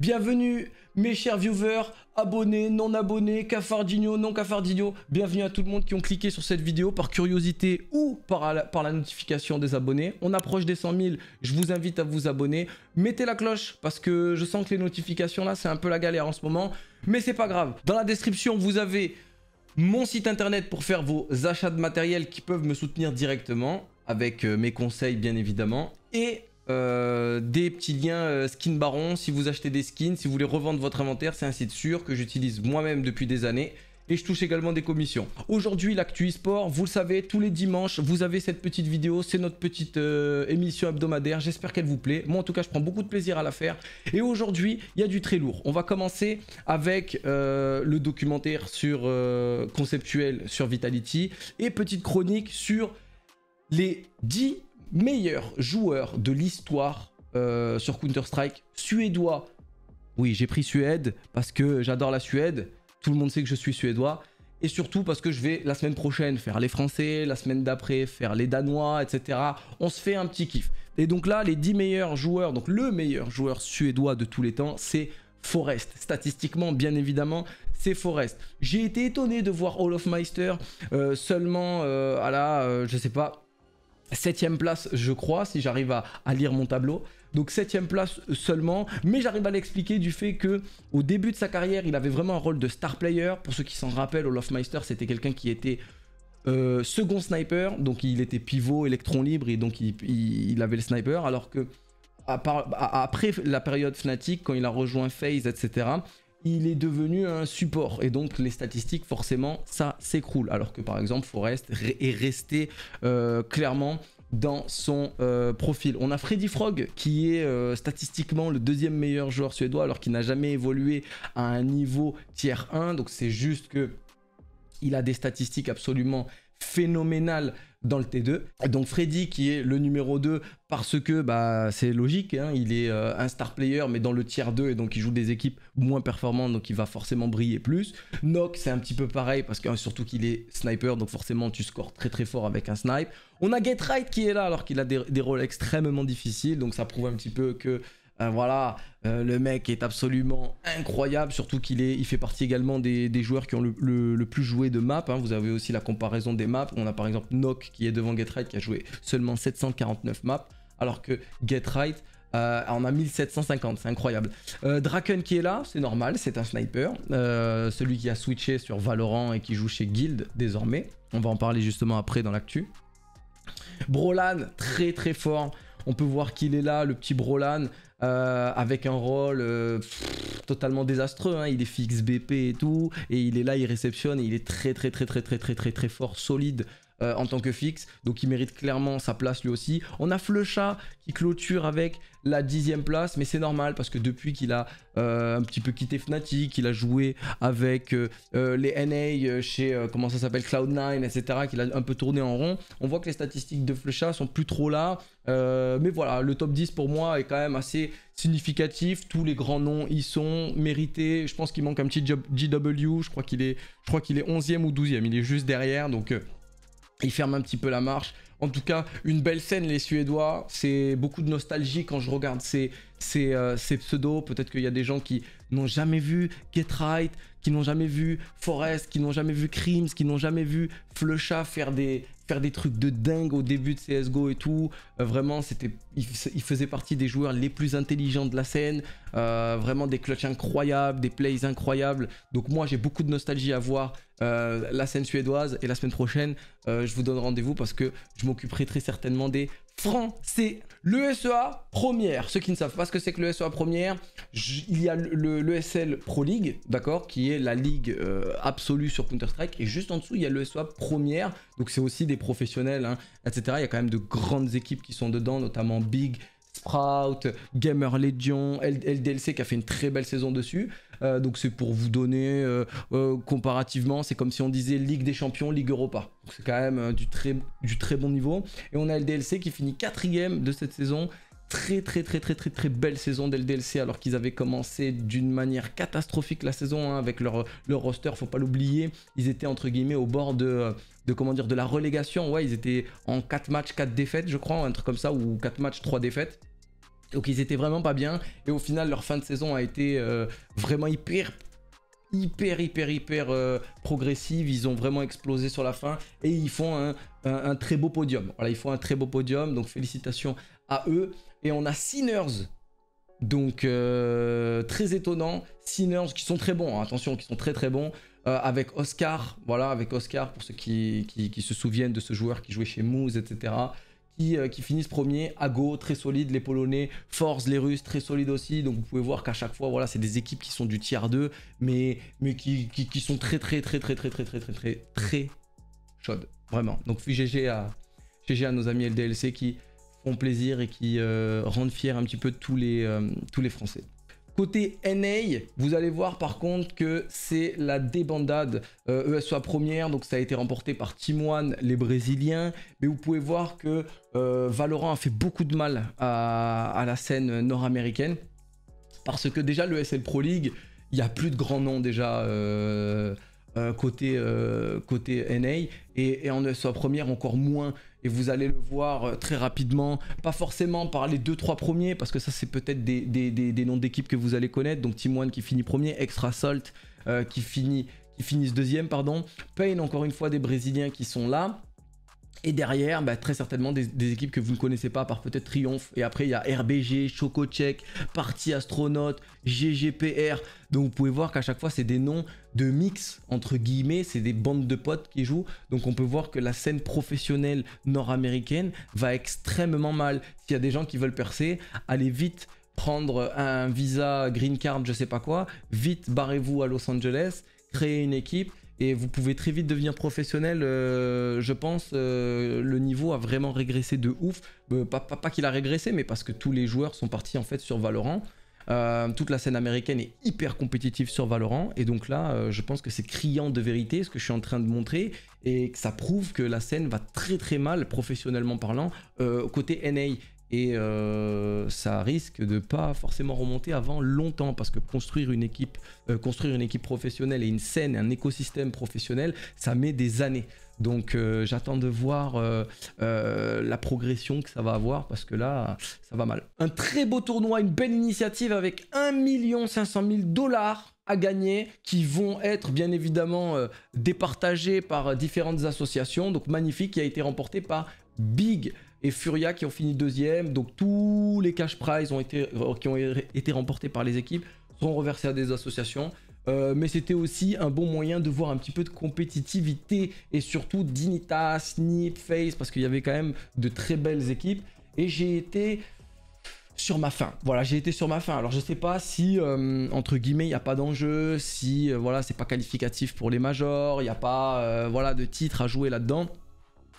Bienvenue mes chers viewers, abonnés, non abonnés, cafardinho, non cafardigno Bienvenue à tout le monde qui ont cliqué sur cette vidéo par curiosité ou par la, par la notification des abonnés. On approche des 100 000, je vous invite à vous abonner. Mettez la cloche parce que je sens que les notifications là c'est un peu la galère en ce moment. Mais c'est pas grave, dans la description vous avez mon site internet pour faire vos achats de matériel qui peuvent me soutenir directement avec euh, mes conseils bien évidemment et euh, des petits liens euh, skin baron si vous achetez des skins, si vous voulez revendre votre inventaire, c'est un site sûr que j'utilise moi-même depuis des années. Et je touche également des commissions. Aujourd'hui, l'actu e-sport, vous le savez, tous les dimanches, vous avez cette petite vidéo. C'est notre petite euh, émission hebdomadaire. J'espère qu'elle vous plaît. Moi, en tout cas, je prends beaucoup de plaisir à la faire. Et aujourd'hui, il y a du très lourd. On va commencer avec le documentaire sur, conceptuel sur Vitality et petite chronique sur les 10 meilleur joueur de l'histoire euh, sur Counter-Strike, suédois. Oui, j'ai pris Suède parce que j'adore la Suède. Tout le monde sait que je suis suédois. Et surtout parce que je vais la semaine prochaine faire les Français, la semaine d'après faire les Danois, etc. On se fait un petit kiff. Et donc là, les 10 meilleurs joueurs, donc le meilleur joueur suédois de tous les temps, c'est Forest. Statistiquement, bien évidemment, c'est Forest. J'ai été étonné de voir Olofmeister euh, seulement euh, à la, je sais pas, Septième place, je crois, si j'arrive à, lire mon tableau. Donc septième place seulement, mais j'arrive à l'expliquer du fait que au début de sa carrière, il avait vraiment un rôle de star player. Pour ceux qui s'en rappellent, Olofmeister, c'était quelqu'un qui était euh, second sniper, donc il était pivot, électron libre, et donc il, avait le sniper, alors que après la période Fnatic, quand il a rejoint FaZe, etc., il est devenu un support et donc les statistiques forcément ça s'écroule alors que par exemple Forest est resté euh, clairement dans son euh, profil. On a Freddy Frog qui est euh, statistiquement le deuxième meilleur joueur suédois alors qu'il n'a jamais évolué à un niveau tiers 1 donc c'est juste que il a des statistiques absolument phénoménales dans le T2. Donc Freddy qui est le numéro 2 parce que bah, c'est logique, hein, il est euh, un star player mais dans le tiers 2 et donc il joue des équipes moins performantes donc il va forcément briller plus. Nock c'est un petit peu pareil parce que hein, surtout qu'il est sniper donc forcément tu scores très très fort avec un snipe. On a Get qui est là alors qu'il a des rôles extrêmement difficiles donc ça prouve un petit peu que euh, voilà, euh, le mec est absolument incroyable, surtout qu'il est, il fait partie également des, joueurs qui ont le, plus joué de map. Hein. Vous avez aussi la comparaison des maps. On a par exemple Nock qui est devant GetRight qui a joué seulement 749 maps, alors que GetRight euh, en a 1750. C'est incroyable. Draken qui est là, c'est normal, c'est un sniper. celui qui a switché sur Valorant et qui joue chez Guild désormais. On va en parler justement après dans l'actu. Brolan, très très fort. On peut voir qu'il est là, le petit Brolan. Euh, avec un rôle euh, totalement désastreux. Hein. Il est fixe BP et tout, et il est là, il réceptionne, il est très très très très très très très très fort, solide. Euh, en tant que fixe. Donc il mérite clairement sa place lui aussi. On a Flecha qui clôture avec la dixième place, mais c'est normal parce que depuis qu'il a euh, un petit peu quitté Fnatic, qu'il a joué avec euh, les NA chez, comment ça s'appelle, Cloud9, etc., qu'il a un peu tourné en rond, on voit que les statistiques de Flecha sont plus trop là. mais voilà, le top 10 pour moi est quand même assez significatif. Tous les grands noms y sont, mérités. Je pense qu'il manque un petit JW je crois qu'il est, je est 11e ou 12e, il est juste derrière, donc... Il ferme un petit peu la marche. En tout cas, une belle scène, les Suédois. C'est beaucoup de nostalgie quand je regarde ces, euh, ces, pseudos. Peut-être qu'il y a des gens qui n'ont jamais vu Get Right, qui n'ont jamais vu Forest, qui n'ont jamais vu Crims, qui n'ont jamais vu Flecha faire des, faire des trucs de dingue au début de CSGO et tout. Euh, vraiment, c'était, il, faisait partie des joueurs les plus intelligents de la scène. Euh, vraiment des clutches incroyables, des plays incroyables. Donc moi, j'ai beaucoup de nostalgie à voir euh, la scène suédoise. Et la semaine prochaine, je vous donne rendez-vous parce que je m'occuperai très certainement des c'est Le SEA première, ceux qui ne savent pas ce que c'est que le e première, il y a le, SL Pro League, d'accord, qui est la ligue euh, absolue sur Counter-Strike, et juste en dessous, il y a le e première, donc c'est aussi des professionnels, hein, etc. Il y a quand même de grandes équipes qui sont dedans, notamment Big, Sprout, Gamer Legion, LDLC qui a fait une très belle saison dessus. Euh, donc c'est pour vous donner euh, euh, comparativement, c'est comme si on disait Ligue des Champions, Ligue Europa. c'est quand même du, très, du très bon niveau. Et on a LDLC qui finit quatrième de cette saison très très très très très très belle saison d'LDLC alors qu'ils avaient commencé d'une manière catastrophique la saison hein, avec leur, leur roster, faut pas l'oublier, ils étaient entre guillemets au bord de, de comment dire de la relégation, ouais ils étaient en 4 matchs 4 défaites je crois, un truc comme ça ou 4 matchs 3 défaites donc ils étaient vraiment pas bien. Et au final, leur fin de saison a été euh, vraiment hyper, hyper, hyper, hyper euh, progressive. Ils ont vraiment explosé sur la fin et ils font un, très beau podium. Voilà, ils font un très beau podium. Donc félicitations à eux. Et on a Sinners. Donc euh, très étonnant. Sinners qui sont très bons. Hein. attention, qui sont très très bons. avec Oscar, voilà, avec Oscar, pour ceux qui, qui, qui, se souviennent de ce joueur qui jouait chez Moose, etc qui, euh, qui finissent premiers. très solide, les Polonais, Force, les Russes, très solide aussi. Donc vous pouvez voir qu'à chaque fois, voilà, c'est des équipes qui sont du tiers 2, mais, mais qui, qui, sont très, très, très, très, très, très, très, très, très, très chaudes. Vraiment. Donc GG à, GG à nos amis LDLC qui font plaisir et qui euh, rendent fiers un petit peu tous les, euh, tous les Français. Côté NA, vous allez voir par contre que c'est la débandade euh, e première, donc ça a été remporté par Team les Brésiliens, mais vous pouvez voir que euh, Valorant a fait beaucoup de mal à, la scène nord-américaine, parce que déjà le SL Pro League, il n'y a plus de grands noms déjà. Euh, euh, côté, euh, côté NA et, en sa première encore moins. Et vous allez le voir euh, très rapidement, pas forcément par les 2-3 premiers, parce que ça c'est peut-être des, noms d'équipes que vous allez connaître. Donc Team One qui finit premier, Extra Salt qui finit qui finissent deuxième, pardon. Payne encore une fois des Brésiliens qui sont là. Et derrière, bah, très certainement des, équipes que vous ne connaissez pas, par peut-être Triomphe. Et après, il y a RBG, Check, Parti Astronaute, GGPR. Donc vous pouvez voir qu'à chaque fois, c'est des noms de mix, entre guillemets, c'est des bandes de potes qui jouent. Donc on peut voir que la scène professionnelle nord-américaine va extrêmement mal. S'il y a des gens qui veulent percer, allez vite prendre un visa, green card, je sais pas quoi. Vite, barrez-vous à Los Angeles, créez une équipe et vous pouvez très vite devenir professionnel. Euh, je pense euh, le niveau a vraiment régressé de ouf. Euh, pas, qu'il a régressé, mais parce que tous les joueurs sont partis en fait sur Valorant. toute la scène américaine est hyper compétitive sur Valorant et donc là je pense que c'est criant de vérité ce que je suis en train de montrer et que ça prouve que la scène va très très mal professionnellement parlant côté NA et euh, ça risque de pas forcément remonter avant longtemps parce que construire une équipe, euh, construire une équipe professionnelle et une scène, un écosystème professionnel, ça met des années. Donc euh, j'attends de voir la progression que ça va avoir parce que là, ça va mal. Un très beau tournoi, une belle initiative avec 1 500 000 dollars à gagner qui vont être bien évidemment départagés par différentes associations. Donc magnifique qui a été remporté par Big et Furia qui ont fini deuxième. Donc tous les cash prizes ont été, qui ont été remportés par les équipes sont reversés à des associations. Euh, mais c'était aussi un bon moyen de voir un petit peu de compétitivité et surtout Dignitas, Nip, Face, parce qu'il y avait quand même de très belles équipes. Et j'ai été sur ma fin. Voilà, j'ai été sur ma fin. Alors je ne sais pas si euh, entre guillemets il n'y a pas d'enjeu, si ce euh, voilà c'est pas qualificatif pour les majors, il n'y a pas voilà de titre à jouer là-dedans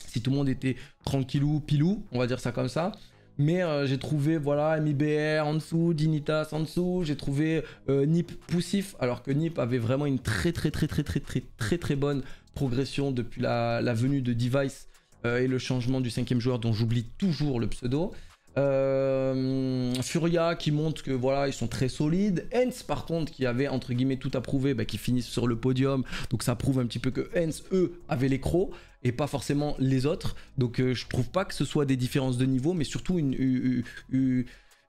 si tout le monde était tranquillou, pilou, on va dire ça comme ça. Mais euh, j'ai trouvé voilà MIBR en dessous, Dignitas en dessous, j'ai trouvé euh, Nip poussif, alors que Nip avait vraiment une très très très très très très très très bonne progression depuis la, venue de Device euh, et le changement du cinquième joueur dont j'oublie toujours le pseudo. Euh, Furia qui montre que voilà, ils sont très solides. Hens par contre qui avait entre guillemets tout approuvé, bah, qui finissent sur le podium. Donc ça prouve un petit peu que Hens, eux, avaient les crocs et pas forcément les autres. Donc euh, je trouve pas que ce soit des différences de niveau, mais surtout une,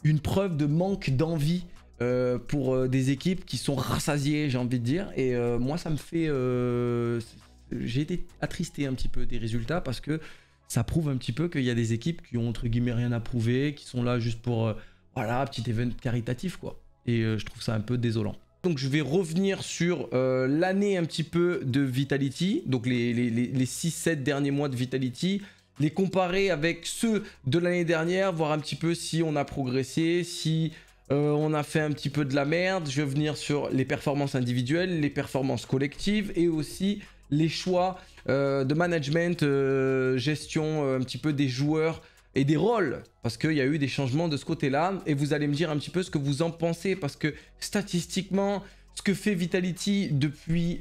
une, preuve de manque d'envie. Euh, pour des équipes qui sont rassasiées, j'ai envie de dire. Et moi, ça me fait. j'ai été attristé un petit peu des résultats parce que ça prouve un petit peu qu'il y a des équipes qui ont entre guillemets rien à prouver, qui sont là juste pour, euh, voilà, petit événement caritatif, quoi. Et euh, je trouve ça un peu désolant. Donc je vais revenir sur euh, l'année un petit peu de Vitality, donc les, les, les 6-7 derniers mois de Vitality, les comparer avec ceux de l'année dernière, voir un petit peu si on a progressé, si euh, on a fait un petit peu de la merde. Je vais venir sur les performances individuelles, les performances collectives et aussi les choix euh, de management, euh, gestion euh, un petit peu des joueurs et des rôles, parce qu'il y a eu des changements de ce côté-là, et vous allez me dire un petit peu ce que vous en pensez, parce que statistiquement, ce que fait Vitality depuis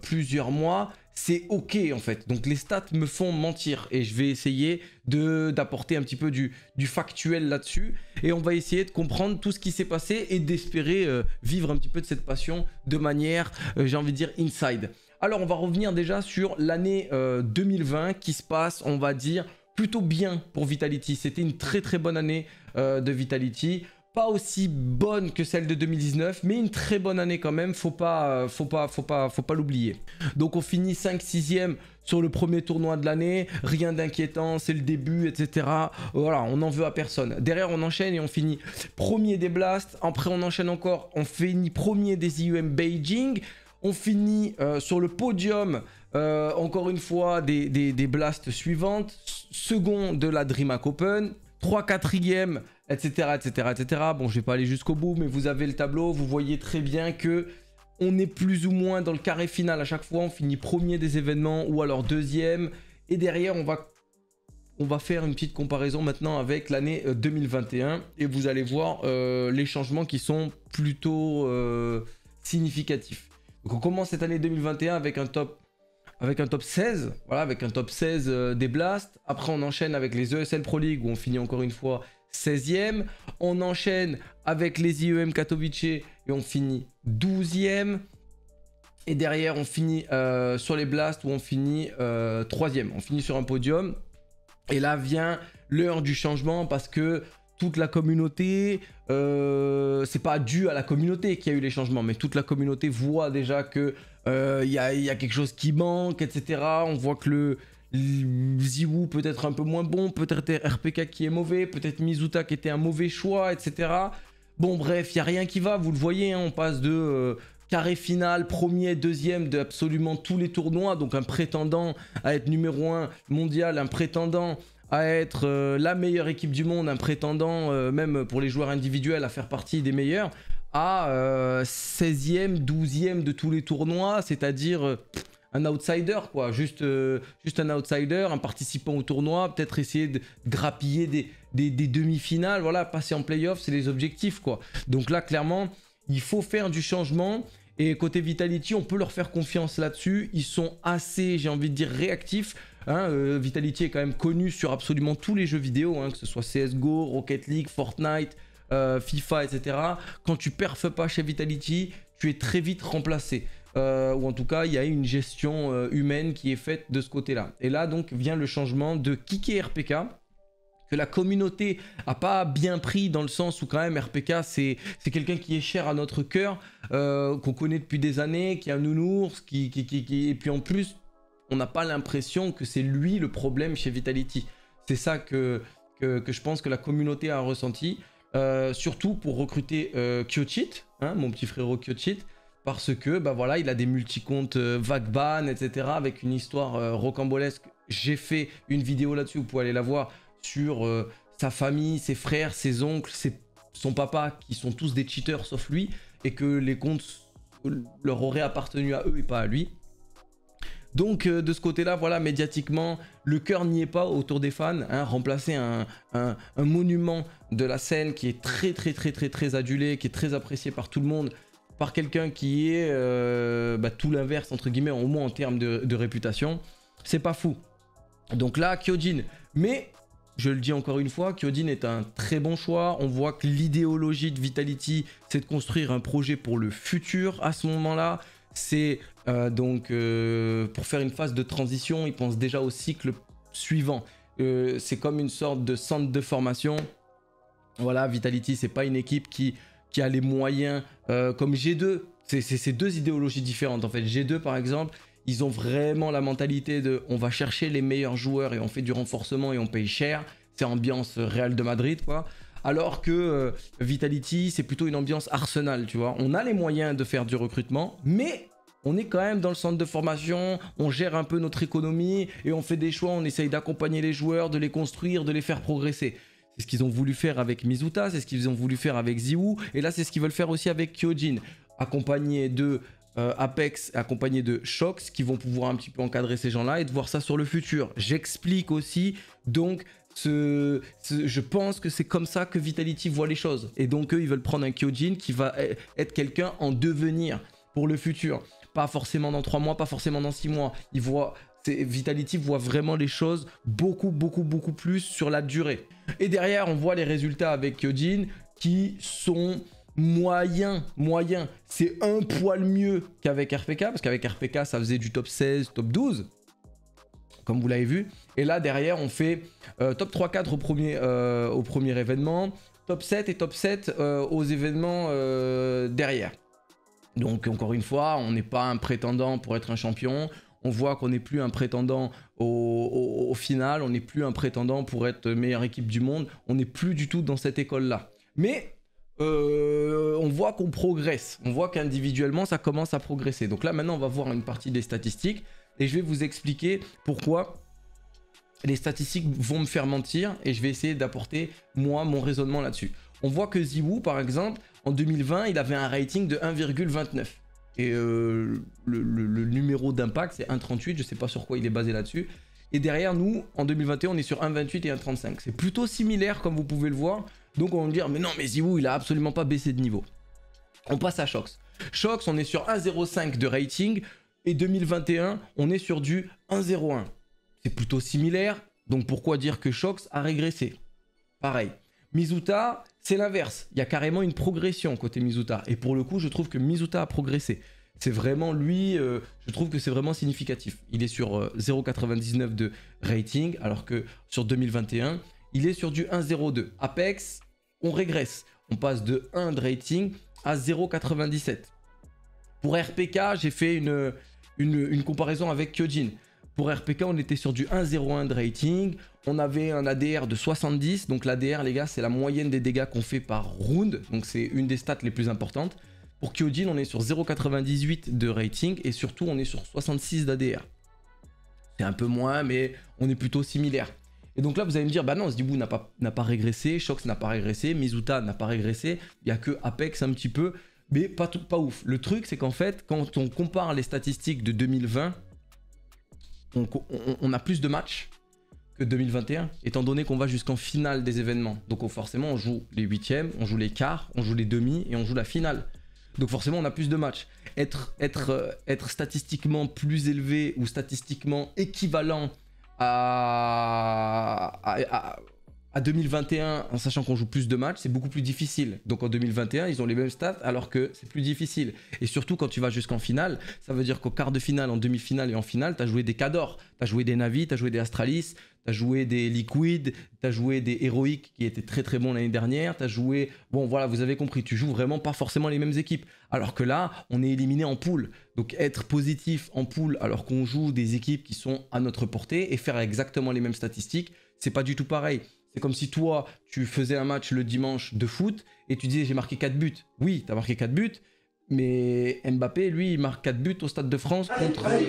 plusieurs mois, c'est ok en fait. Donc les stats me font mentir, et je vais essayer d'apporter un petit peu du, factuel là-dessus, et on va essayer de comprendre tout ce qui s'est passé, et d'espérer vivre un petit peu de cette passion de manière, j'ai envie de dire, inside. Alors on va revenir déjà sur l'année 2020 euh, qui se passe, on va dire, plutôt bien pour Vitality. C'était une très très bonne année euh, de Vitality. Pas aussi bonne que celle de 2019, mais une très bonne année quand même, faut pas, euh, faut pas, faut pas, faut pas l'oublier. Donc on finit 5-6ème sur le premier tournoi de l'année, rien d'inquiétant, c'est le début, etc. Voilà, on n'en veut à personne. Derrière, on enchaîne et on finit premier des Blasts, après on enchaîne encore, on finit premier des IUM Beijing, on finit euh, sur le podium, euh, encore une fois, des, blasts suivantes. Second de la DreamHack Open, 3 4e, etc., etc., etc. Bon, je vais pas aller jusqu'au bout, mais vous avez le tableau, vous voyez très bien que on est plus ou moins dans le carré final à chaque fois. On finit premier des événements ou alors deuxième. Et derrière, on va, on va faire une petite comparaison maintenant avec l'année 2021. Euh, et vous allez voir les changements qui sont plutôt significatifs. Donc on commence cette année 2021 avec un top, avec un top 16, voilà, avec un top 16 euh, des Blasts. Après on enchaîne avec les ESL Pro League où on finit encore une fois 16e. On enchaîne avec les IEM Katowice et on finit 12e. Et derrière, on finit euh, sur les blasts où on finit 3 euh, e on finit sur un podium. Et là vient l'heure du changement parce que toute la communauté, euh, c'est pas dû à la communauté qu'il y a eu les changements, mais toute la communauté voit déjà que il euh, y, a, quelque chose qui manque, etc. On voit que le, peut être un peu moins bon, peut-être RPK qui est mauvais, peut-être Mizuta qui était un mauvais choix, etc. Bon bref, il y a rien qui va, vous le voyez, hein, on passe de euh, carré final, premier, deuxième de absolument tous les tournois, donc un prétendant à être numéro un mondial, un prétendant à être euh, la meilleure équipe du monde, un prétendant, euh, même pour les joueurs individuels, à faire partie des meilleurs, à 16e, euh, 12e de tous les tournois, c'est-à-dire un outsider, quoi. Juste, juste un outsider, un participant au tournoi, peut-être essayer de grappiller des, des, des demi-finales, voilà, passer en playoff, c'est les objectifs, quoi. Donc là, clairement, il faut faire du changement. Et côté Vitality, on peut leur faire confiance là-dessus. Ils sont assez, j'ai envie de dire, réactifs Hein, euh, Vitality est quand même connu sur absolument tous les jeux vidéo, hein, que ce soit CSGO, Rocket League, Fortnite, euh, FIFA, etc. Quand tu perfes pas chez Vitality, tu es très vite remplacé. Euh, ou en tout cas, il y a une gestion humaine qui est faite de ce côté-là. Et là, donc, vient le changement de Kiki RPK, que la communauté a pas bien pris dans le sens où quand même RPK c'est quelqu'un qui est cher à notre cœur, qu'on connaît depuis des années, qui est un nounours, et puis en plus on n'a pas l'impression que c'est lui le problème chez Vitality. C'est ça que, que, je pense que la communauté a ressenti, euh, surtout pour recruter euh, Kyochit, hein, mon petit frérot Kyochit, parce que bah voilà, il a des multi-comptes euh, Vagban, etc., avec une histoire euh, rocambolesque. J'ai fait une vidéo là-dessus, vous pouvez aller la voir, sur sa famille, ses frères, ses oncles, son papa, qui sont tous des cheaters sauf lui, et que les comptes leur auraient appartenu à eux et pas à lui. Donc euh, de ce côté-là, voilà, médiatiquement, le cœur n'y est pas autour des fans. Hein. remplacer un, monument de la scène qui est très très très très très adulé, qui est très apprécié par tout le monde, par quelqu'un qui est euh, bah, tout l'inverse, entre guillemets, au moins en termes de, réputation, c'est pas fou. Donc là, Kyojin. Mais je le dis encore une fois, Kyojin est un très bon choix. On voit que l'idéologie de Vitality, c'est de construire un projet pour le futur à ce moment-là c'est euh, donc euh, pour faire une phase de transition, ils pensent déjà au cycle suivant. Euh, c'est comme une sorte de centre de formation. Voilà, Vitality, c'est pas une équipe qui, qui a les moyens comme G2. C'est deux idéologies différentes en fait. G2 par exemple, ils ont vraiment la mentalité de on va chercher les meilleurs joueurs et on fait du renforcement et on paye cher. C'est ambiance Real de Madrid quoi alors que euh, Vitality, c'est plutôt une ambiance Arsenal, tu vois. On a les moyens de faire du recrutement, mais on est quand même dans le centre de formation, on gère un peu notre économie et on fait des choix, on essaye d'accompagner les joueurs, de les construire, de les faire progresser. C'est ce qu'ils ont voulu faire avec Mizuta, c'est ce qu'ils ont voulu faire avec Ziwu, et là c'est ce qu'ils veulent faire aussi avec Kyojin, accompagné de euh, Apex, accompagné de Shox, qui vont pouvoir un petit peu encadrer ces gens-là et de voir ça sur le futur. J'explique aussi donc je pense que c'est comme ça que Vitality voit les choses. Et donc eux, ils veulent prendre un Kyojin qui va e-, être quelqu'un en devenir pour le futur. Pas forcément dans 3 mois, pas forcément dans 6 mois. Vitality voit vraiment les choses beaucoup, beaucoup, beaucoup plus sur la durée. Et derrière, on voit les résultats avec Kyojin qui sont moyens, moyens. C'est un poil mieux qu'avec RPK, parce qu'avec RPK, ça faisait du top 16, top 12 comme vous l'avez vu. Et là, derrière, on fait euh, top 3-4 au, premier, euh, au premier événement, top 7 et top 7 euh, aux événements derrière. Donc, encore une fois, on n'est pas un prétendant pour être un champion. On voit qu'on n'est plus un prétendant au, final, on n'est plus un prétendant pour être meilleure équipe du monde. On n'est plus du tout dans cette école-là. Mais on voit qu'on progresse, on voit qu'individuellement ça commence à progresser. Donc là maintenant on va voir une partie des statistiques et je vais vous expliquer pourquoi les statistiques vont me faire mentir et je vais essayer d'apporter moi mon raisonnement là-dessus. On voit que Ziwoo par exemple en 2020 il avait un rating de 1,29 et euh, le, numéro d'impact c'est 1,38 je sais pas sur quoi il est basé là-dessus et derrière nous en 2021 on est sur 1,28 et 1,35 c'est plutôt similaire comme vous pouvez le voir donc on va dire mais non mais Ziwoo il a absolument pas baissé de niveau. On passe à Shox. Shox on est sur 1,05 de rating et 2021, on est sur du 1,01. C'est plutôt similaire, donc pourquoi dire que Shox a régressé Pareil. Mizuta, c'est l'inverse. Il y a carrément une progression côté Mizuta. Et pour le coup, je trouve que Mizuta a progressé. C'est vraiment lui, euh, je trouve que c'est vraiment significatif. Il est sur 0,99 euh, de rating, alors que sur 2021, il est sur du 1,02. Apex, on régresse. On passe de 1 de rating à 0,97. Pour RPK, j'ai fait une, une, comparaison avec Kyojin. Pour RPK, on était sur du 1 0 de rating. On avait un ADR de 70. Donc l'ADR, les gars, c'est la moyenne des dégâts qu'on fait par round. Donc c'est une des stats les plus importantes. Pour Kyojin, on est sur 0,98 de rating et surtout on est sur 66 d'ADR. C'est un peu moins, mais on est plutôt similaire. Et donc là, vous allez me dire, bah non, Zibou n'a pas, pas régressé, Shox n'a pas régressé, Mizuta n'a pas régressé, il n'y a que Apex un petit peu mais pas, pas ouf. Le truc, c'est qu'en fait, quand on compare les statistiques de 2020, on, a plus de matchs que 2021, étant donné qu'on va jusqu'en finale des événements. Donc oh, forcément, on joue les huitièmes, on joue les quarts, on joue les demi et on joue la finale. Donc forcément, on a plus de matchs. Être, être, euh, être statistiquement plus élevé ou statistiquement équivalent à à 2021, en sachant qu'on joue plus de matchs, c'est beaucoup plus difficile. Donc en 2021, ils ont les mêmes stats alors que c'est plus difficile. Et surtout quand tu vas jusqu'en finale, ça veut dire qu'au quart de finale, en demi-finale et en finale, tu as joué des Cadors, tu as joué des Navi, tu as joué des Astralis, tu as joué des Liquid, tu as joué des Heroic qui étaient très très bons l'année dernière, tu as joué Bon voilà, vous avez compris, tu joues vraiment pas forcément les mêmes équipes alors que là, on est éliminé en poule. Donc être positif en poule alors qu'on joue des équipes qui sont à notre portée et faire exactement les mêmes statistiques, c'est pas du tout pareil. C'est comme si toi, tu faisais un match le dimanche de foot et tu disais j'ai marqué 4 buts. Oui, tu as marqué 4 buts, mais Mbappé, lui, il marque 4 buts au Stade de France contre. Euh,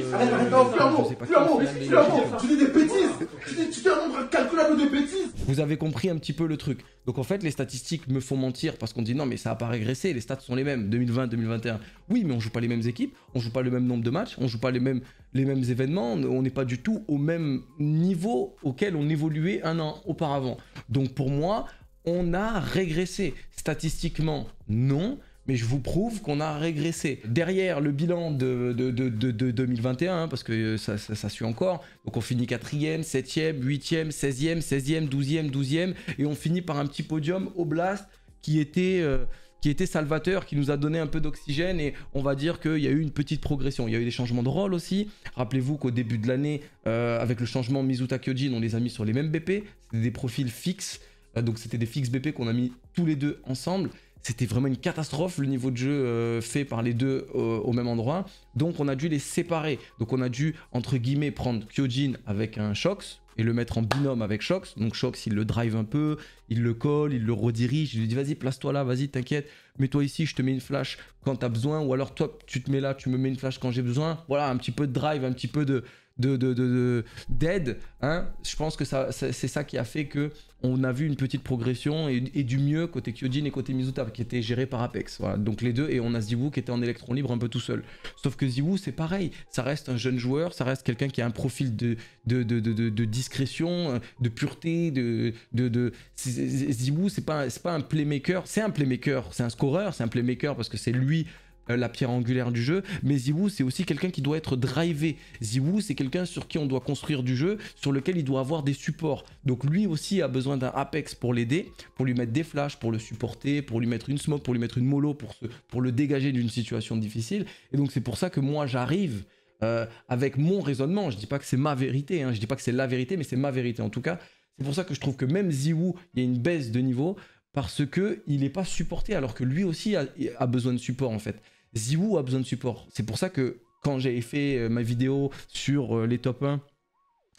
tu dis des bêtises, tu dis, un nombre incalculable de bêtises. Vous avez compris un petit peu le truc. Donc en fait, les statistiques me font mentir parce qu'on dit non, mais ça n'a pas régressé, les stats sont les mêmes, 2020, 2021. Oui, mais on joue pas les mêmes équipes, on joue pas le même nombre de matchs, on joue pas les mêmes, les mêmes événements, on n'est pas du tout au même niveau auquel on évoluait un an auparavant. Donc pour moi, on a régressé. Statistiquement, non mais je vous prouve qu'on a régressé. Derrière le bilan de, 2021, hein, parce que euh, ça, suit encore, donc on finit 4 septième, 7 seizième, 8 e 16 e 16 e 12 e 12 e et on finit par un petit podium oblast qui était... Euh, qui était salvateur, qui nous a donné un peu d'oxygène et on va dire qu'il y a eu une petite progression. Il y a eu des changements de rôle aussi. Rappelez-vous qu'au début de l'année, euh, avec le changement Mizuta Kyojin, on les a mis sur les mêmes BP. C'était des profils fixes, donc c'était des fixes BP qu'on a mis tous les deux ensemble. C'était vraiment une catastrophe le niveau de jeu euh, fait par les deux euh, au même endroit. Donc on a dû les séparer. Donc on a dû, entre guillemets, prendre Kyojin avec un Shox et le mettre en binôme avec Shox. Donc Shox, il le drive un peu, il le colle, il le redirige. Il lui dit vas-y, place-toi là, vas-y, t'inquiète, mets-toi ici, je te mets une flash quand t'as besoin. Ou alors toi, tu te mets là, tu me mets une flash quand j'ai besoin. Voilà, un petit peu de drive, un petit peu de de, de, de, d'aide, hein, je pense que ça, c'est, ça qui a fait que on a vu une petite progression et, du mieux côté Kyojin et côté Mizuta qui était géré par Apex. Voilà. Donc les deux et on a Zibou qui était en électron libre un peu tout seul. Sauf que Zibou c'est pareil, ça reste un jeune joueur, ça reste quelqu'un qui a un profil de, de, de, de, de discrétion, de pureté, de, de, c'est pas, c'est pas un playmaker, c'est un playmaker, c'est un scoreur, c'est un playmaker parce que c'est lui euh, la pierre angulaire du jeu, mais Ziwu c'est aussi quelqu'un qui doit être drivé. Ziwu c'est quelqu'un sur qui on doit construire du jeu, sur lequel il doit avoir des supports. Donc lui aussi a besoin d'un Apex pour l'aider, pour lui mettre des flashs, pour le supporter, pour lui mettre une smoke, pour lui mettre une mollo, pour, pour le dégager d'une situation difficile. Et donc c'est pour ça que moi j'arrive euh, avec mon raisonnement. Je dis pas que c'est ma vérité, hein. je dis pas que c'est la vérité, mais c'est ma vérité en tout cas. C'est pour ça que je trouve que même Ziwu, il y a une baisse de niveau parce qu'il n'est pas supporté alors que lui aussi a besoin de support en fait. Ziwoo a besoin de support. C'est pour ça que quand j'ai fait euh, ma vidéo sur euh, les top 1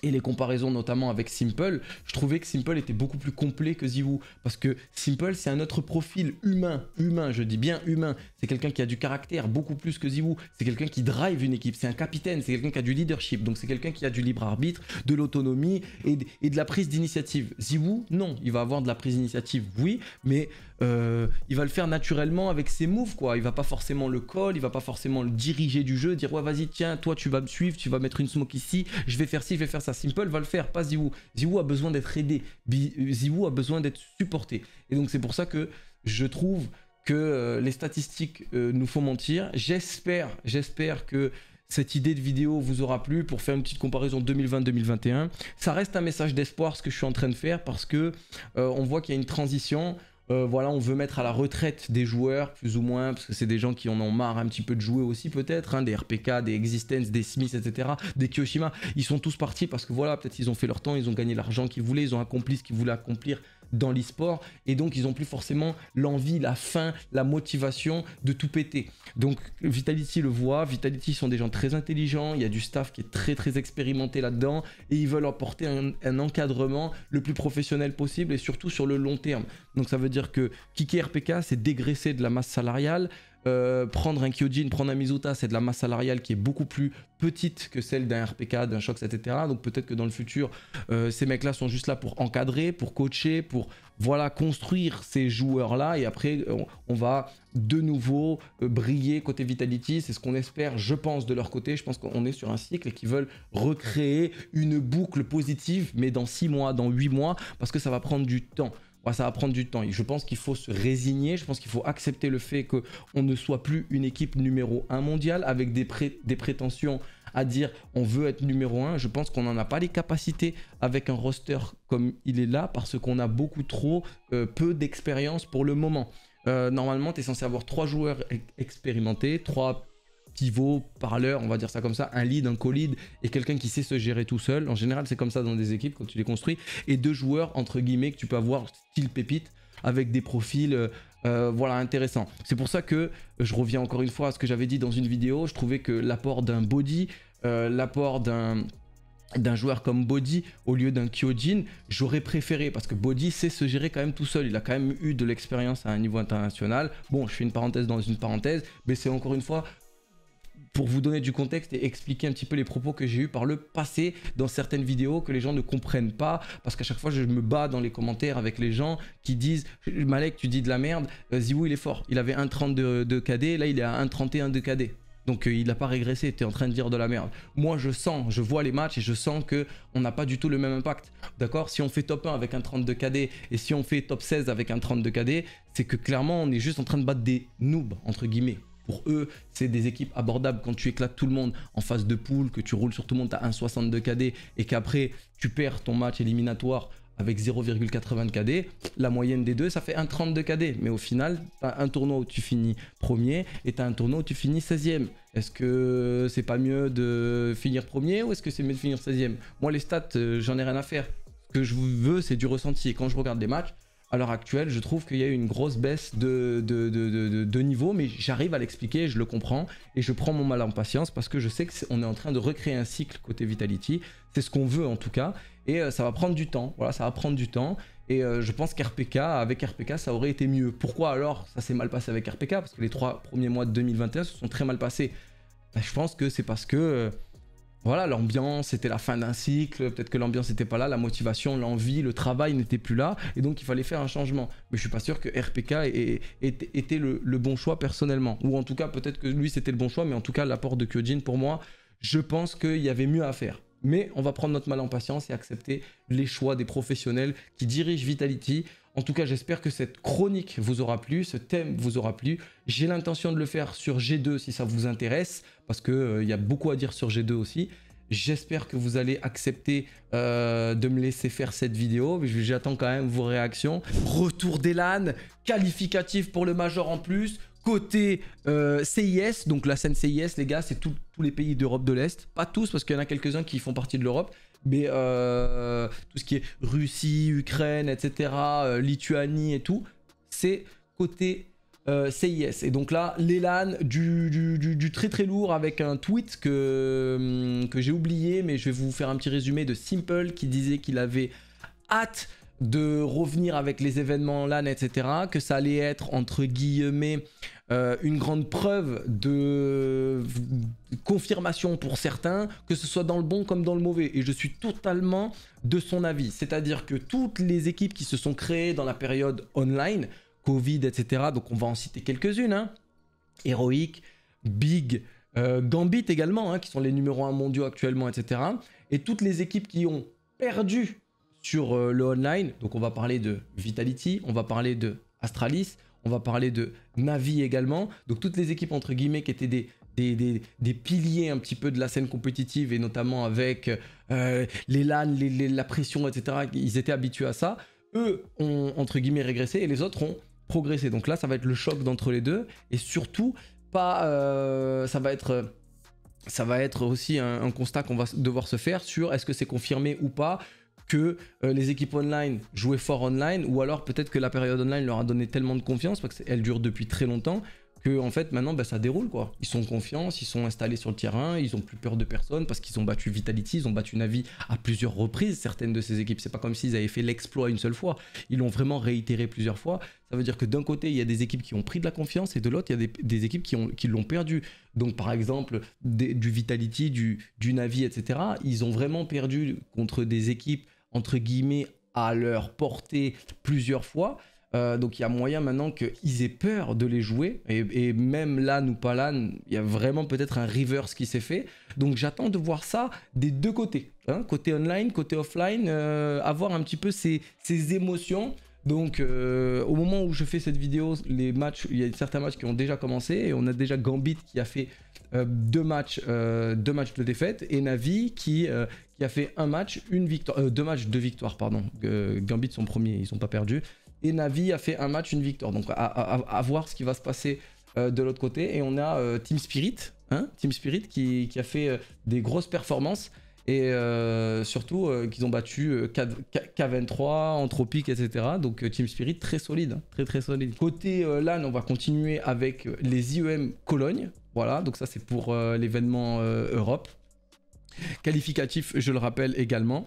et les comparaisons notamment avec Simple, je trouvais que Simple était beaucoup plus complet que Ziwoo. Parce que Simple, c'est un autre profil humain, humain, je dis bien humain. C'est quelqu'un qui a du caractère beaucoup plus que Ziwoo. C'est quelqu'un qui drive une équipe, c'est un capitaine, c'est quelqu'un qui a du leadership. Donc c'est quelqu'un qui a du libre arbitre, de l'autonomie et, de la prise d'initiative. Ziwoo, non, il va avoir de la prise d'initiative, oui, mais euh, il va le faire naturellement avec ses moves, quoi. Il va pas forcément le call, il va pas forcément le diriger du jeu, dire ouais vas-y tiens, toi tu vas me suivre, tu vas mettre une smoke ici, je vais faire ci, je vais faire ça. Simple va le faire, pas Ziwoo. Ziwoo a besoin d'être aidé, Ziwoo a besoin d'être supporté. Et donc c'est pour ça que je trouve que euh, les statistiques euh, nous font mentir. J'espère, j'espère que cette idée de vidéo vous aura plu pour faire une petite comparaison 2020-2021. Ça reste un message d'espoir ce que je suis en train de faire parce que on voit qu'il y a une transition euh, voilà, on veut mettre à la retraite des joueurs, plus ou moins, parce que c'est des gens qui en ont marre un petit peu de jouer aussi, peut-être, hein, des RPK, des Existence, des Smith, etc., des Kyoshima ils sont tous partis parce que voilà, peut-être ils ont fait leur temps, ils ont gagné l'argent qu'ils voulaient, ils ont accompli ce qu'ils voulaient accomplir, dans l'e-sport et donc ils n'ont plus forcément l'envie, la faim, la motivation de tout péter. Donc Vitality le voit, Vitality sont des gens très intelligents, il y a du staff qui est très très expérimenté là-dedans et ils veulent apporter un, un, encadrement le plus professionnel possible et surtout sur le long terme. Donc ça veut dire que kicker RPK c'est dégraisser de la masse salariale, euh, prendre un Kyojin, prendre un Mizuta, c'est de la masse salariale qui est beaucoup plus petite que celle d'un RPK, d'un Shox, etc. Donc peut-être que dans le futur, euh, ces mecs-là sont juste là pour encadrer, pour coacher, pour voilà construire ces joueurs-là. Et après, on, va de nouveau euh, briller côté Vitality. C'est ce qu'on espère, je pense, de leur côté. Je pense qu'on est sur un cycle et qu'ils veulent recréer une boucle positive, mais dans 6 mois, dans 8 mois, parce que ça va prendre du temps ça va prendre du temps. je pense qu'il faut se résigner, je pense qu'il faut accepter le fait qu'on ne soit plus une équipe numéro 1 mondiale avec des, prétentions à dire on veut être numéro 1. Je pense qu'on n'en a pas les capacités avec un roster comme il est là parce qu'on a beaucoup trop euh, peu d'expérience pour le moment. Euh, normalement, tu es censé avoir trois joueurs expérimentés, trois qui vaut on va dire ça comme ça, un lead, un co et quelqu'un qui sait se gérer tout seul. En général, c'est comme ça dans des équipes quand tu les construis. Et deux joueurs, entre guillemets, que tu peux avoir style pépite avec des profils. Euh, euh, voilà, intéressants. C'est pour ça que je reviens encore une fois à ce que j'avais dit dans une vidéo. Je trouvais que l'apport d'un body, euh, l'apport d'un, d'un joueur comme Body au lieu d'un Kyojin, j'aurais préféré parce que Body sait se gérer quand même tout seul. Il a quand même eu de l'expérience à un niveau international. Bon, je fais une parenthèse dans une parenthèse, mais c'est encore une fois pour vous donner du contexte et expliquer un petit peu les propos que j'ai eu par le passé dans certaines vidéos que les gens ne comprennent pas parce qu'à chaque fois je me bats dans les commentaires avec les gens qui disent Malek tu dis de la merde, euh, Ziwou il est fort, il avait un de, KD, là il est à 1,31 de KD. Donc euh, il n'a pas régressé, tu es en train de dire de la merde. Moi je sens, je vois les matchs et je sens que on n'a pas du tout le même impact. D'accord Si on fait top 1 avec un 32 KD et si on fait top 16 avec un 32 KD, c'est que clairement on est juste en train de battre des noobs entre guillemets. Pour eux, c'est des équipes abordables quand tu éclates tout le monde en phase de poule, que tu roules sur tout le monde, tu as 1,62 KD et qu'après tu perds ton match éliminatoire avec 0,80 KD, la moyenne des deux, ça fait 1,32 KD. Mais au final, tu as un tournoi où tu finis premier et tu as un tournoi où tu finis 16e. Est-ce que c'est pas mieux de finir premier ou est-ce que c'est mieux de finir 16e Moi, les stats, euh, j'en ai rien à faire. Ce que je veux, c'est du ressenti. quand je regarde des matchs, à l'heure actuelle, je trouve qu'il y a eu une grosse baisse de, de, niveau, mais j'arrive à l'expliquer, je le comprends, et je prends mon mal en patience parce que je sais qu'on est, est en train de recréer un cycle côté Vitality. C'est ce qu'on veut en tout cas, et euh, ça va prendre du temps. Voilà, ça va prendre du temps. Et euh, je pense qu'RPK, avec RPK, ça aurait été mieux. Pourquoi alors ça s'est mal passé avec RPK Parce que les trois premiers mois de 2021 se sont très mal passés. Ben, je pense que c'est parce que euh, voilà, l'ambiance, c'était la fin d'un cycle, peut-être que l'ambiance n'était pas là, la motivation, l'envie, le travail n'était plus là, et donc il fallait faire un changement. Mais je suis pas sûr que RPK ait, était le, bon choix personnellement, ou en tout cas peut-être que lui c'était le bon choix, mais en tout cas l'apport de Kyojin pour moi, je pense qu'il y avait mieux à faire. Mais on va prendre notre mal en patience et accepter les choix des professionnels qui dirigent Vitality. En tout cas, j'espère que cette chronique vous aura plu, ce thème vous aura plu. J'ai l'intention de le faire sur G2 si ça vous intéresse parce qu'il euh, y a beaucoup à dire sur G2 aussi. J'espère que vous allez accepter euh, de me laisser faire cette vidéo. J'attends quand même vos réactions. Retour d'Elan, qualificatif pour le Major en plus. Côté euh, CIS, donc la scène CIS, les gars, c'est tous les pays d'Europe de l'Est. Pas tous, parce qu'il y en a quelques-uns qui font partie de l'Europe. Mais tout ce qui est Russie, Ukraine, etc., Lituanie et tout, c'est côté euh, CIS. Et donc là, l'élan du, du, très très lourd avec un tweet que, hum, que j'ai oublié, mais je vais vous faire un petit résumé de Simple qui disait qu'il avait hâte de revenir avec les événements LAN, etc. Que ça allait être, entre guillemets, euh, une grande preuve de confirmation pour certains, que ce soit dans le bon comme dans le mauvais. Et je suis totalement de son avis. C'est-à-dire que toutes les équipes qui se sont créées dans la période online, Covid, etc. Donc on va en citer quelques-unes. Hein. Heroic, Big, euh, Gambit également, hein, qui sont les numéros 1 mondiaux actuellement, etc. Et toutes les équipes qui ont perdu sur euh, le online. Donc on va parler de Vitality, on va parler de Astralis, on va parler de Navi également. Donc toutes les équipes entre guillemets qui étaient des, des, piliers un petit peu de la scène compétitive et notamment avec euh, les LAN, la pression, etc. Ils étaient habitués à ça. Eux ont entre guillemets régressé et les autres ont progresser. Donc là, ça va être le choc d'entre les deux. Et surtout, pas, euh, ça va être ça va être aussi un, constat qu'on va devoir se faire sur est-ce que c'est confirmé ou pas que euh, les équipes online jouaient fort online ou alors peut-être que la période online leur a donné tellement de confiance parce qu'elle dure depuis très longtemps que en fait maintenant bah, ça déroule quoi. Ils sont confiants, ils sont installés sur le terrain, ils ont plus peur de personne parce qu'ils ont battu Vitality, ils ont battu Navi à plusieurs reprises certaines de ces équipes. C'est pas comme s'ils avaient fait l'exploit une seule fois, ils l'ont vraiment réitéré plusieurs fois. Ça veut dire que d'un côté il y a des équipes qui ont pris de la confiance et de l'autre il y a des, équipes qui, l'ont perdu. Donc par exemple du Vitality, du, du Navi, etc. Ils ont vraiment perdu contre des équipes entre guillemets à leur portée plusieurs fois. Euh, donc il y a moyen maintenant qu'ils aient peur de les jouer. Et, même là, nous pas là, il y a vraiment peut-être un reverse qui s'est fait. Donc j'attends de voir ça des deux côtés. Hein, côté online, côté offline, euh, avoir un petit peu ces, émotions. Donc euh, au moment où je fais cette vidéo, les matchs, il y a certains matchs qui ont déjà commencé et on a déjà Gambit qui a fait deux matchs, deux matchs de défaite et Navi qui, a fait un match, une victoire, deux matchs, deux victoires pardon. Gambit sont premiers, ils sont pas perdus. Et Navi a fait un match, une victoire. Donc à, voir ce qui va se passer euh, de l'autre côté. Et on a euh, Team Spirit, hein, Team Spirit qui, a fait euh, des grosses performances. Et surtout qu'ils ont battu K, 23 Anthropic, etc. Donc Team Spirit très solide, hein, très très solide. Côté LAN, on va continuer avec les IEM Cologne. Voilà, donc ça c'est pour l'événement Europe. Qualificatif, je le rappelle également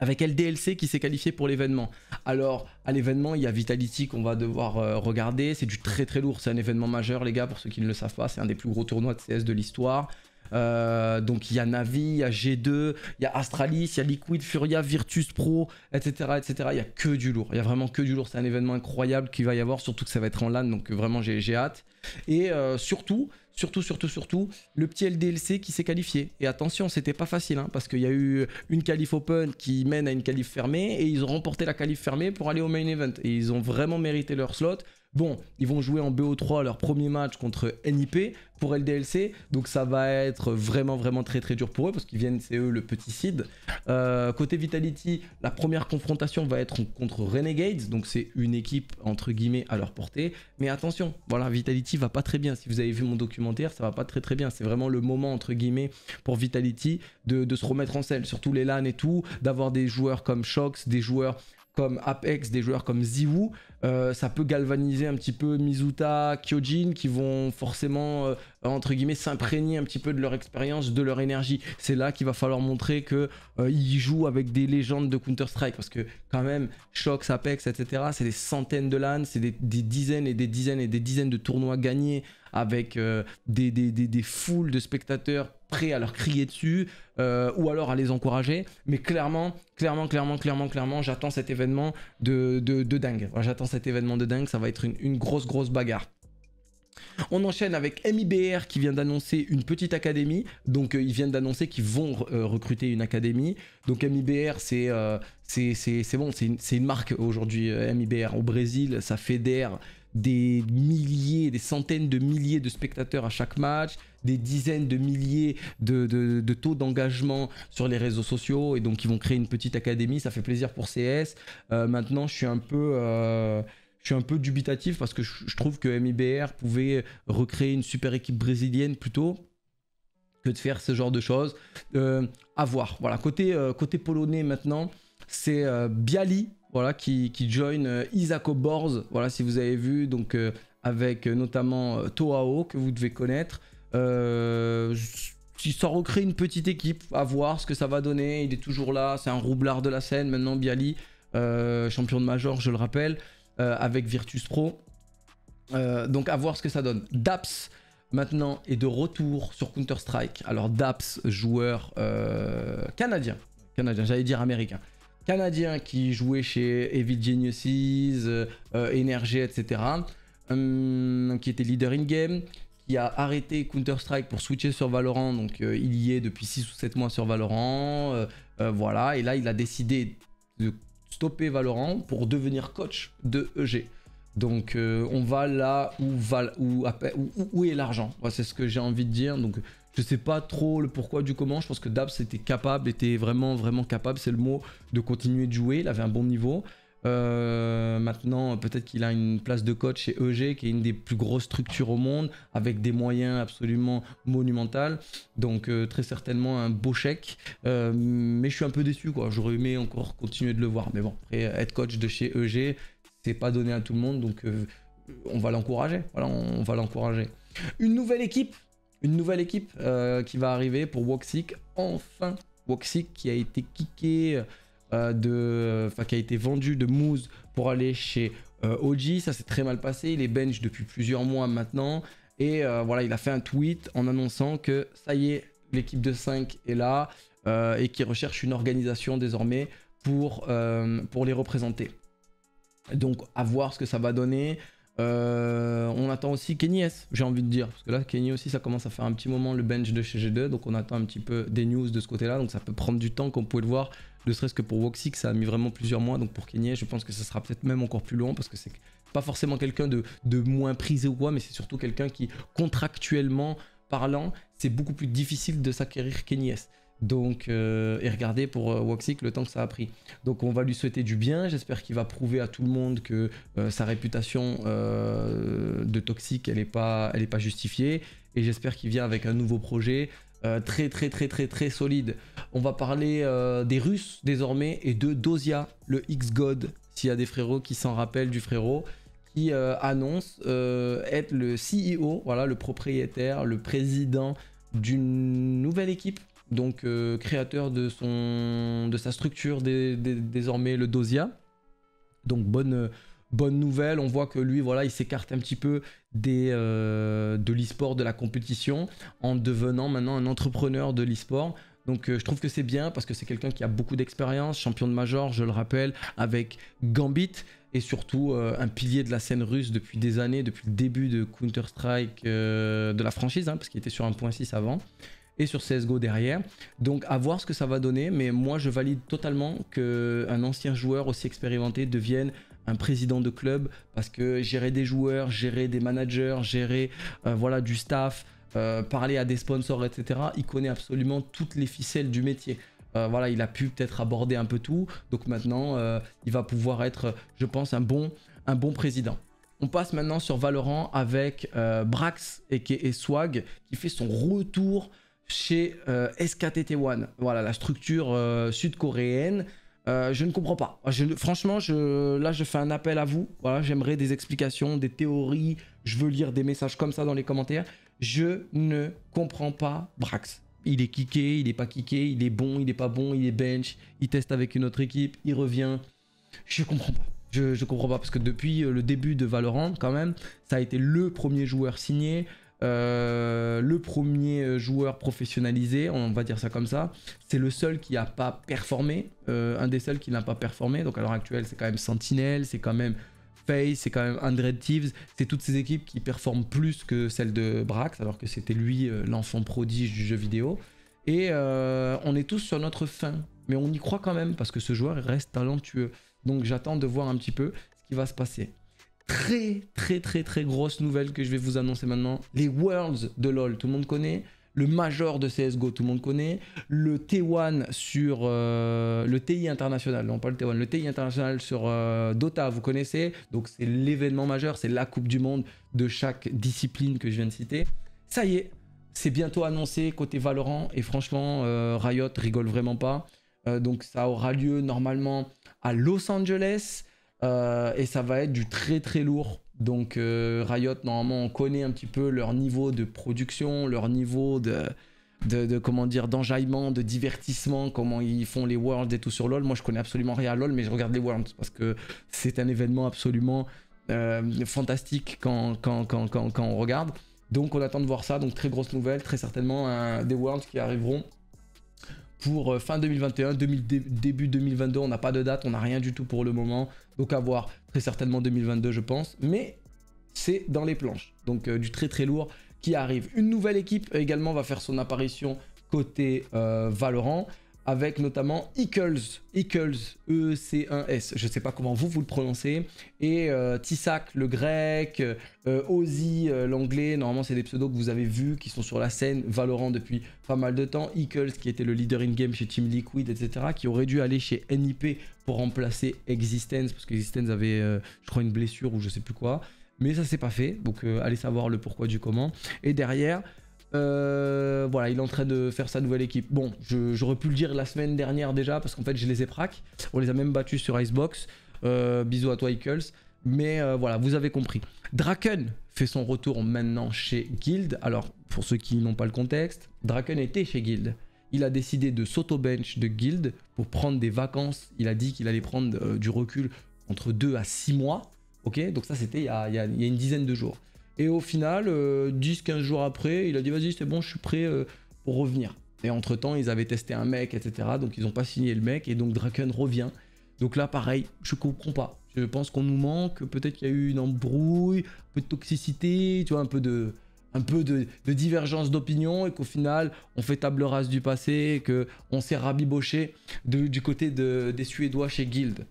avec LDLC qui s'est qualifié pour l'événement. Alors, à l'événement, il y a Vitality qu'on va devoir euh, regarder. C'est du très très lourd. C'est un événement majeur, les gars, pour ceux qui ne le savent pas. C'est un des plus gros tournois de CS de l'histoire. Euh, donc, il y a Navi, il y a G2, il y a Astralis, il y a Liquid, Furia, Virtus Pro, etc. etc. Il y a que du lourd. Il y a vraiment que du lourd. C'est un événement incroyable qui va y avoir, surtout que ça va être en LAN. Donc, vraiment, j'ai hâte. Et euh, surtout, Surtout, surtout, surtout, le petit LDLC qui s'est qualifié. Et attention, c'était pas facile, hein, parce qu'il y a eu une qualif open qui mène à une qualif fermée, et ils ont remporté la qualif fermée pour aller au main event. Et ils ont vraiment mérité leur slot. Bon, ils vont jouer en BO3 leur premier match contre NIP pour LDLC, donc ça va être vraiment vraiment très très dur pour eux parce qu'ils viennent, c'est eux le petit seed. Euh, côté Vitality, la première confrontation va être contre Renegades, donc c'est une équipe entre guillemets à leur portée. Mais attention, voilà, Vitality va pas très bien. Si vous avez vu mon documentaire, ça va pas très très bien. C'est vraiment le moment entre guillemets pour Vitality de, se remettre en selle, surtout les LAN et tout, d'avoir des joueurs comme Shox, des joueurs Apex, des joueurs comme Ziwu, euh, ça peut galvaniser un petit peu Mizuta, Kyojin, qui vont forcément, euh, entre guillemets, s'imprégner un petit peu de leur expérience, de leur énergie. C'est là qu'il va falloir montrer que euh, ils jouent avec des légendes de Counter-Strike, parce que quand même, Shox, Apex, etc., c'est des centaines de LAN, c'est des, des, dizaines et des dizaines et des dizaines de tournois gagnés avec euh, des, des, des, des, foules de spectateurs prêts à leur crier dessus euh, ou alors à les encourager. Mais clairement, clairement, clairement, clairement, clairement, j'attends cet événement de, de, de dingue. J'attends cet événement de dingue, ça va être une, une grosse, grosse bagarre. On enchaîne avec MIBR qui vient d'annoncer une petite académie. Donc euh, ils viennent d'annoncer qu'ils vont recruter une académie. Donc MIBR c'est c'est bon, c'est une, une, marque aujourd'hui MIBR au Brésil, ça fédère des milliers, des centaines de milliers de spectateurs à chaque match, des dizaines de milliers de, taux d'engagement sur les réseaux sociaux, et donc ils vont créer une petite académie, ça fait plaisir pour CS. Euh, maintenant, je suis un peu... Euh, je suis un peu dubitatif parce que je trouve que MIBR pouvait recréer une super équipe brésilienne plutôt que de faire ce genre de choses. Euh, à voir. Voilà, côté, côté polonais maintenant, c'est Bialy voilà, qui, qui join euh, Isako Bors. voilà, si vous avez vu, donc euh, avec euh, notamment Toao, que vous devez connaître. Euh, il s'en recrée une petite équipe, à voir ce que ça va donner. Il est toujours là, c'est un roublard de la scène maintenant, Bialy, champion de Major, je le rappelle, avec Virtus Pro. donc à voir ce que ça donne. Daps maintenant est de retour sur Counter-Strike. Alors Daps, joueur canadien, canadien, j'allais dire américain canadien qui jouait chez Evil Geniuses, euh, euh, etc., hum, qui était leader in-game, qui a arrêté Counter-Strike pour switcher sur Valorant, donc euh, il y est depuis 6 ou 7 mois sur Valorant, voilà, et là il a décidé de stopper Valorant pour devenir coach de EG. Donc on va là où, où est l'argent, c'est ce que j'ai envie de dire, donc je sais pas trop le pourquoi du comment. Je pense que Dabs était capable, était vraiment vraiment capable, c'est le mot, de continuer de jouer. Il avait un bon niveau. Euh, maintenant, peut-être qu'il a une place de coach chez EG, qui est une des plus grosses structures au monde, avec des moyens absolument monumentaux. Donc, euh, très certainement un beau chèque. Euh, mais je suis un peu déçu, quoi. J'aurais aimé encore continuer de le voir. Mais bon, être coach de chez EG, c'est pas donné à tout le monde. Donc, on va l'encourager. Voilà, on va l'encourager. Une nouvelle équipe une nouvelle équipe euh, qui va arriver pour Woxic. Enfin, Woxic qui a été kické, euh, de, enfin qui a été vendu de Moose pour aller chez euh, OG. Ça s'est très mal passé. Il est bench depuis plusieurs mois maintenant. Et voilà, il a fait un tweet en annonçant que ça y est, l'équipe de 5 est là et qui recherche une organisation désormais pour, pour les représenter. Donc à voir ce que ça va donner. Euh, on attend aussi Kenny j'ai envie de dire. Parce que là, Kenny aussi, ça commence à faire un petit moment le bench de chez G2. Donc on attend un petit peu des news de ce côté-là. Donc ça peut prendre du temps, comme vous pouvez le voir. Ne serait-ce que pour que ça a mis vraiment plusieurs mois. Donc pour Kenny je pense que ça sera peut-être même encore plus long. Parce que c'est pas forcément quelqu'un de, de moins prisé ou quoi. Mais c'est surtout quelqu'un qui, contractuellement parlant, c'est beaucoup plus difficile de s'acquérir Kenny donc, euh, et regardez pour euh, le temps que ça a pris. Donc, on va lui souhaiter du bien. J'espère qu'il va prouver à tout le monde que euh, sa réputation euh, de toxique, elle n'est pas, est pas justifiée. Et j'espère qu'il vient avec un nouveau projet très, très, très, très, très solide. On va parler des Russes désormais et de Dozia, le X-God. S'il y a des frérots qui s'en rappellent du frérot, qui annonce être le CEO, voilà, le propriétaire, le président d'une nouvelle équipe donc euh, créateur de, son, de sa structure désormais le Dosia. Donc bonne, bonne nouvelle, on voit que lui voilà, il s'écarte un petit peu des, euh, de l'e-sport, de la compétition, en devenant maintenant un entrepreneur de l'e-sport. Donc euh, je trouve que c'est bien parce que c'est quelqu'un qui a beaucoup d'expérience, champion de major, je le rappelle, avec Gambit et surtout un pilier de la scène russe depuis des années, depuis le début de Counter-Strike de la franchise, hein, parce qu'il était sur 1.6 avant et sur CSGO derrière. Donc à voir ce que ça va donner, mais moi je valide totalement qu'un ancien joueur aussi expérimenté devienne un président de club parce que gérer des joueurs, gérer des managers, gérer euh, voilà, du staff, euh, parler à des sponsors, etc. Il connaît absolument toutes les ficelles du métier. Euh, voilà, il a pu peut-être aborder un peu tout, donc maintenant il va pouvoir être, je pense, un bon, un bon président. On passe maintenant sur Valorant avec Brax et, et Swag qui fait son retour chez euh, SKTT 1 Voilà, la structure euh, sud-coréenne. Euh, je ne comprends pas. Je, franchement, je, là, je fais un appel à vous. Voilà, j'aimerais des explications, des théories. Je veux lire des messages comme ça dans les commentaires. Je ne comprends pas Brax. Il est kické, il n'est pas kické, il est bon, il n'est pas bon, il est bench, il teste avec une autre équipe, il revient. Je ne comprends pas. Je, ne comprends pas parce que depuis le début de Valorant, quand même, ça a été le premier joueur signé. Euh, le premier joueur professionnalisé, on va dire ça comme ça. C'est le seul qui n'a pas performé, euh, un des seuls qui n'a pas performé. Donc à l'heure actuelle, c'est quand même Sentinel, c'est quand même Face, c'est quand même Andred Thieves. C'est toutes ces équipes qui performent plus que celle de Brax, alors que c'était lui euh, l'enfant prodige du jeu vidéo. Et on est tous sur notre fin, mais on y croit quand même parce que ce joueur reste talentueux. Donc j'attends de voir un petit peu ce qui va se passer très très très très grosse nouvelle que je vais vous annoncer maintenant. Les Worlds de LoL, tout le monde connaît. Le Major de CSGO, tout le monde connaît. Le T1 sur... Euh, le TI international, non pas le T1, le TI international sur euh, Dota, vous connaissez. Donc c'est l'événement majeur, c'est la Coupe du Monde de chaque discipline que je viens de citer. Ça y est, c'est bientôt annoncé côté Valorant. Et franchement, euh, Riot rigole vraiment pas. donc ça aura lieu normalement à Los Angeles euh, et ça va être du très très lourd. Donc euh, Riot, normalement, on connaît un petit peu leur niveau de production, leur niveau de, de, de comment dire d'enjaillement, de divertissement, comment ils font les worlds et tout sur LoL. Moi, je connais absolument rien à LoL, mais je regarde les worlds parce que c'est un événement absolument euh, fantastique quand, quand, quand, quand, on regarde. Donc on attend de voir ça. Donc très grosse nouvelle, très certainement des worlds qui arriveront pour euh, fin 2021, début 2022. On n'a pas de date, on n'a rien du tout pour le moment. Donc à voir, très certainement 2022 je pense. Mais c'est dans les planches. Donc euh, du très très lourd qui arrive. Une nouvelle équipe euh, également va faire son apparition côté Valorant avec notamment Eccles, Eccles, E-C-1-S, je ne sais pas comment vous vous le prononcez, et euh, Tissac, le grec, euh, Ozzy, euh, l'anglais, normalement c'est des pseudos que vous avez vus, qui sont sur la scène, Valorant depuis pas mal de temps, Eccles qui était le leader in-game chez Team Liquid, etc., qui aurait dû aller chez NIP pour remplacer Existence, parce qu'Existence avait, je crois, une blessure ou je ne sais plus quoi, mais ça s'est pas fait, donc allez savoir le pourquoi du comment, et derrière... Euh, voilà, il est en train de faire sa nouvelle équipe. Bon, j'aurais pu le dire la semaine dernière déjà, parce qu'en fait, je les ai prac. On les a même battus sur Icebox. Euh, bisous à toi, Mais euh, voilà, vous avez compris. Draken fait son retour maintenant chez Guild. Alors, pour ceux qui n'ont pas le contexte, Draken était chez Guild. Il a décidé de s'auto-bench de Guild pour prendre des vacances. Il a dit qu'il allait prendre du recul entre 2 à 6 mois. Ok, donc ça, c'était il y a une dizaine de jours. Et au final, 10-15 euh, jours après, il a dit vas-y, c'est bon, je suis prêt euh, pour revenir. Et entre temps, ils avaient testé un mec, etc. Donc ils n'ont pas signé le mec, et donc Draken revient. Donc là, pareil, je comprends pas. Je pense qu'on nous manque, peut-être qu'il y a eu une embrouille, un peu de toxicité, tu vois, un peu de, un peu de, divergence d'opinion, et qu'au final, on fait table rase du passé, et qu'on s'est rabiboché du côté des Suédois chez Guild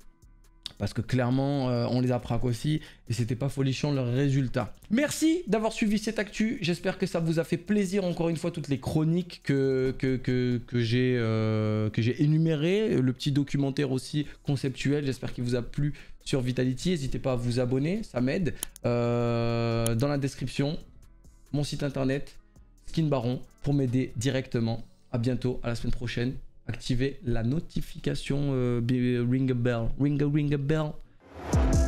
parce que clairement, euh, on les appraque aussi et c'était pas folichon le résultat. Merci d'avoir suivi cette actu. J'espère que ça vous a fait plaisir. Encore une fois, toutes les chroniques que, que, que euh, j'ai énumérées, le petit documentaire aussi conceptuel. J'espère qu'il vous a plu sur Vitality. N'hésitez pas à vous abonner, ça m'aide. Euh, dans la description, mon site internet, Skin Baron, pour m'aider directement. À bientôt, à la semaine prochaine activez la notification euh, ring a bell, ring a ring a bell.